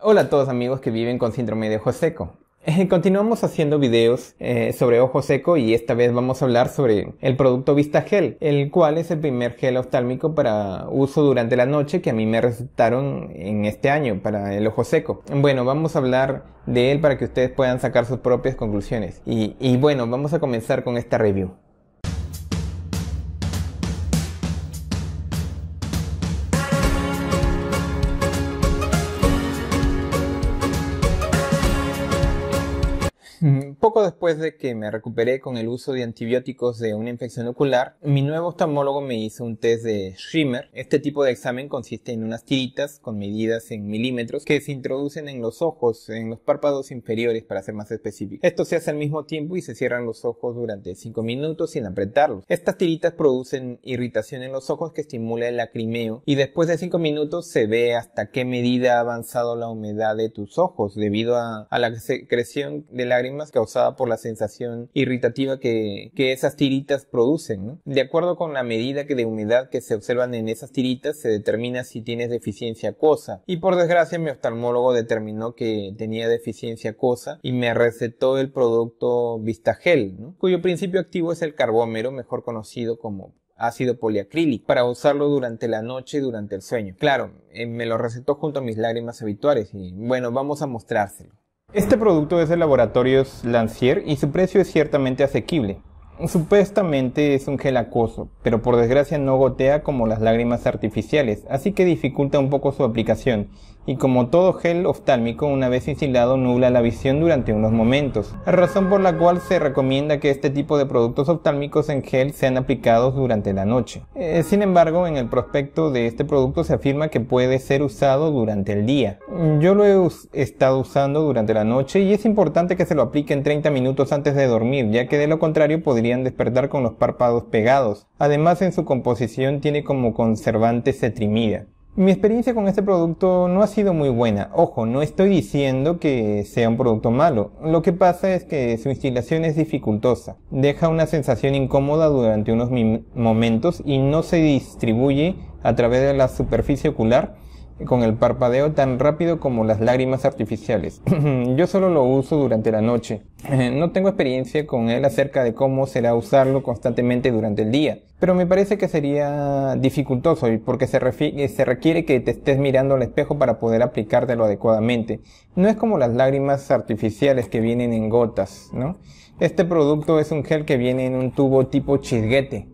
Hola a todos amigos que viven con síndrome de ojo seco. Eh, continuamos haciendo videos eh, sobre ojo seco y esta vez vamos a hablar sobre el producto Vista Gel, el cual es el primer gel oftálmico para uso durante la noche que a mí me resultaron en este año para el ojo seco. Bueno, vamos a hablar de él para que ustedes puedan sacar sus propias conclusiones. y bueno, vamos a comenzar con esta review. Poco después de que me recuperé con el uso de antibióticos de una infección ocular, mi nuevo oftalmólogo me hizo un test de Schirmer. Este tipo de examen consiste en unas tiritas con medidas en milímetros que se introducen en los ojos, en los párpados inferiores para ser más específico. Esto se hace al mismo tiempo y se cierran los ojos durante 5 minutos sin apretarlos. Estas tiritas producen irritación en los ojos que estimula el lacrimeo y después de 5 minutos se ve hasta qué medida ha avanzado la humedad de tus ojos debido a, la secreción de lágrimas causada por la sensación irritativa que, esas tiritas producen. De acuerdo con la medida que de humedad que se observan en esas tiritas, se determina si tienes deficiencia acuosa. Y por desgracia, mi oftalmólogo determinó que tenía deficiencia acuosa y me recetó el producto Vistagel, cuyo principio activo es el carbómero, mejor conocido como ácido poliacrílico para usarlo durante la noche y durante el sueño. Claro, eh, me lo recetó junto a mis lágrimas habituales y bueno, vamos a mostrárselo. Este producto es de Laboratorios Lancier y su precio es ciertamente asequible. Supuestamente es un gel acuoso, pero por desgracia no gotea como las lágrimas artificiales, así que dificulta un poco su aplicación y como todo gel oftálmico una vez instalado nubla la visión durante unos momentos, razón por la cual se recomienda que este tipo de productos oftálmicos en gel sean aplicados durante la noche. Eh, sin embargo, en el prospecto de este producto se afirma que puede ser usado durante el día. Yo lo he estado usando durante la noche y es importante que se lo apliquen 30 minutos antes de dormir, ya que de lo contrario podrían despertar con los párpados pegados. Además, en su composición tiene como conservante cetrimida. Mi experiencia con este producto no ha sido muy buena. Ojo, no estoy diciendo que sea un producto malo. Lo que pasa es que su instalación es dificultosa. Deja una sensación incómoda durante unos momentos y no se distribuye a través de la superficie ocular con el parpadeo tan rápido como las lágrimas artificiales. Yo solo lo uso durante la noche. Eh, no tengo experiencia con él acerca de cómo será usarlo constantemente durante el día, pero me parece que sería dificultoso porque eh, se, requiere que te estés mirando al espejo para poder aplicártelo adecuadamente. No es como las lágrimas artificiales que vienen en gotas, ¿no? Este producto es un gel que viene en un tubo tipo chisguete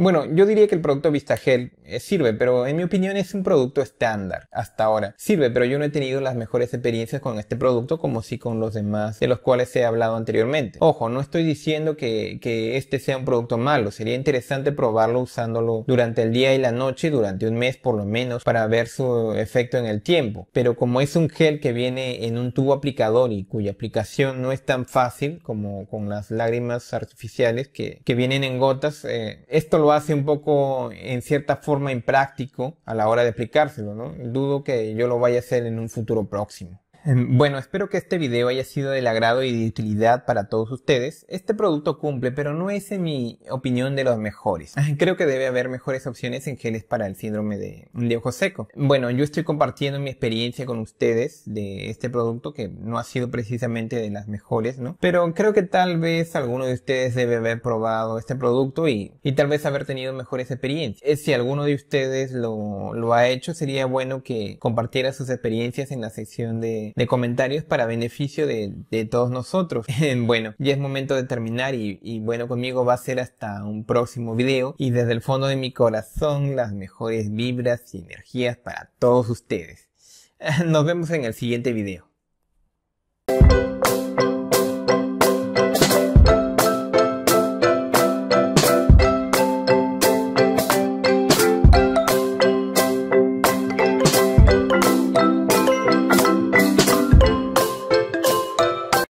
bueno, yo diría que el producto VistaGel eh, sirve, pero en mi opinión es un producto estándar hasta ahora. Sirve, pero yo no he tenido las mejores experiencias con este producto como sí con los demás de los cuales he hablado anteriormente. Ojo, no estoy diciendo que, este sea un producto malo, sería interesante probarlo usándolo durante el día y la noche, durante un mes por lo menos, para ver su efecto en el tiempo. Pero como es un gel que viene en un tubo aplicador y cuya aplicación no es tan fácil como con las lágrimas artificiales que, vienen en gotas, eh, esto lo hace un poco, en cierta forma, impráctico a la hora de explicárselo, ¿no? Dudo que yo lo vaya a hacer en un futuro próximo. Em, bueno, espero que este video haya sido del agrado y de utilidad para todos ustedes. Este producto cumple, pero no es en mi opinión de los mejores. Creo que debe haber mejores opciones en geles para el síndrome de, de ojo seco. Bueno, yo estoy compartiendo mi experiencia con ustedes de este producto que no ha sido precisamente de las mejores, ¿no? Pero creo que tal vez alguno de ustedes debe haber probado este producto y, tal vez haber tenido mejores experiencias. Eh, si alguno de ustedes lo ha hecho, sería bueno que compartiera sus experiencias en la sección de de, comentarios para beneficio de, todos nosotros. bueno, ya es momento de terminar y, y bueno, conmigo va a ser hasta un próximo video y desde el fondo de mi corazón las mejores vibras y energías para todos ustedes. Nos vemos en el siguiente video.